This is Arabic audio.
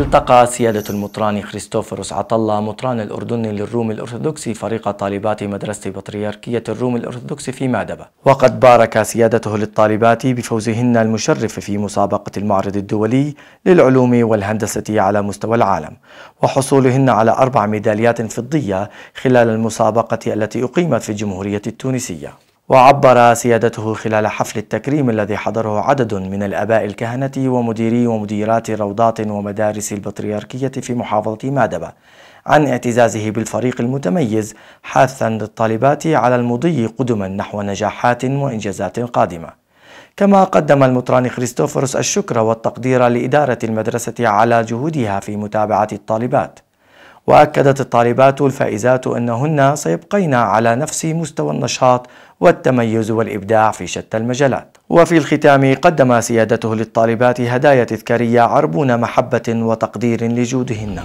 التقى سيادة المطران كريستوفروس عطلة مطران الأردني للروم الأرثوذكسي فريق طالبات مدرسة بطريركية الروم الأرثوذكسي في مادبة وقد بارك سيادته للطالبات بفوزهن المشرف في مسابقة المعرض الدولي للعلوم والهندسة على مستوى العالم وحصولهن على أربع ميداليات فضية خلال المسابقة التي أقيمت في الجمهورية التونسية وعبر سيادته خلال حفل التكريم الذي حضره عدد من الآباء الكهنة ومديري ومديرات روضات ومدارس البطريركية في محافظة مادبة عن اعتزازه بالفريق المتميز حاثا للطالبات على المضي قدما نحو نجاحات وإنجازات قادمة كما قدم المطران كريستوفرس الشكر والتقدير لإدارة المدرسة على جهودها في متابعة الطالبات وأكدت الطالبات الفائزات أنهن سيبقين على نفس مستوى النشاط والتميز والإبداع في شتى المجالات وفي الختام قدم سيادته للطالبات هدايا تذكارية عربون محبة وتقدير لجودهن